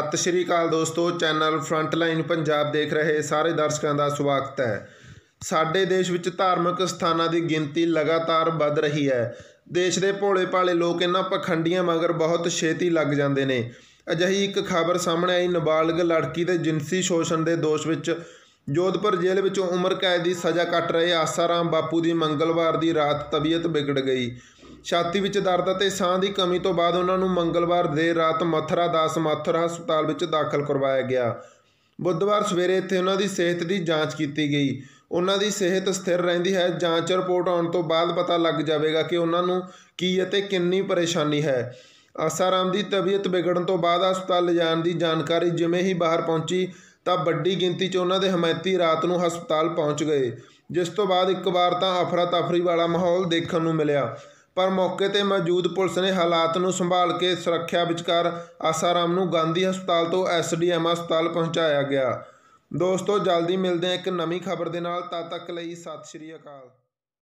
ਸਤਿ ਸ਼੍ਰੀ ਅਕਾਲ ਦੋਸਤੋ channel frontline Punjab ਦੇਖ ਰਹੇ ਸਾਰੇ ਦਰਸ਼ਕਾਂ ਦਾ ਸਵਾਗਤ ਹੈ ਸਾਡੇ ਦੇਸ਼ ਵਿੱਚ ਧਾਰਮਿਕ ਸਥਾਨਾਂ ਦੀ ਗਿਣਤੀ ਲਗਾਤਾਰ ਵੱਧ ਰਹੀ ਹੈ ਦੇਸ਼ ਦੇ ਭੋਲੇ ਭਾਲੇ ਲੋਕ ਇਹਨਾਂ ਪਖੰਡੀਆਂ ਮਗਰ ਬਹੁਤ ਛੇਤੀ ਲੱਗ ਜਾਂਦੇ ਨੇ ਅਜਿਹੀ ਇੱਕ ਖਬਰ ਸਾਹਮਣੇ ਆਈ ਨਾਬਾਲਗ ਲੜਕੀ ਦੇ ਜਿੰਸੀ ਸ਼ੋਸ਼ਣ ਦੇ ਦੋਸ਼ ਵਿੱਚ ਜੋਧਪੁਰ ਜੇਲ੍ਹ ਵਿੱਚੋਂ ਉਮਰ ਕੈਦ ਦੀ ਸਜ਼ਾ ਕੱਟ ਰਹੇ ਆਸਾਰਾਮ ਬਾਪੂ ਦੀ ਮੰਗਲਵਾਰ ਦੀ ਰਾਤ ਤਬੀਅਤ ਵਿਗੜ ਗਈ ਛਾਤੀ ਵਿੱਚ ਦਰਦ ਅਤੇ ਸਾਹ ਦੀ ਕਮੀ ਤੋਂ ਬਾਅਦ ਉਹਨਾਂ ਨੂੰ ਮੰਗਲਵਾਰ ਦੇ ਰਾਤ ਮਥਰਾ ਦਾਸ ਮਥਰਾ ਹਸਪਤਾਲ ਵਿੱਚ ਦਾਖਲ ਕਰਵਾਇਆ ਗਿਆ ਬੁੱਧਵਾਰ ਸਵੇਰੇ ਇੱਥੇ ਉਹਨਾਂ ਦੀ ਸਿਹਤ ਦੀ ਜਾਂਚ ਕੀਤੀ ਗਈ ਉਹਨਾਂ ਦੀ ਸਿਹਤ ਸਥਿਰ ਰਹਿੰਦੀ ਹੈ ਜਾਂਚ ਰਿਪੋਰਟ ਆਉਣ ਤੋਂ ਬਾਅਦ ਪਤਾ ਲੱਗ ਜਾਵੇਗਾ ਕਿ ਉਹਨਾਂ ਨੂੰ ਕੀ ਅਤੇ ਕਿੰਨੀ ਪਰੇਸ਼ਾਨੀ ਹੈ ਆਸਾਰਾਮ ਦੀ ਤਬੀਅਤ ਵਿਗੜਨ ਤੋਂ ਬਾਅਦ ਹਸਪਤਾਲ ਲਿਜਾਣ ਦੀ ਜਾਣਕਾਰੀ ਜਿਵੇਂ ਹੀ ਬਾਹਰ ਪਹੁੰਚੀ ਤਾਂ ਵੱਡੀ ਗਿਣਤੀ 'ਚ ਉਹਨਾਂ ਦੇ ਹਮਾਇਤੀ ਰਾਤ ਨੂੰ ਹਸਪਤਾਲ ਪਹੁੰਚ ਗਏ ਜਿਸ ਤੋਂ ਬਾਅਦ ਇੱਕ ਵਾਰ ਤਾਂ ਅਫਰਾ ਤਫਰੀ ਵਾਲਾ ਮਾਹੌਲ ਦੇਖਣ ਨੂੰ ਮਿਲਿਆ ਪਰ ਮੌਕੇ ਤੇ ਮੌਜੂਦ ਪੁਲਿਸ ਨੇ ਹਾਲਾਤ ਨੂੰ ਸੰਭਾਲ ਕੇ ਸੁਰੱਖਿਆ ਵਿਚਕਾਰ ਆਸਾਰਾਮ ਨੂੰ ਗਾਂਧੀ ਹਸਪਤਾਲ ਤੋਂ ਐਸਡੀਐਮ ਹਸਪਤਾਲ ਪਹੁੰਚਾਇਆ ਗਿਆ ਦੋਸਤੋ ਜਲਦੀ ਮਿਲਦੇ ਹਾਂ ਇੱਕ ਨਵੀਂ ਖਬਰ ਦੇ ਨਾਲ ਤਦ ਤੱਕ ਲਈ ਸਤਿ ਸ਼੍ਰੀ ਅਕਾਲ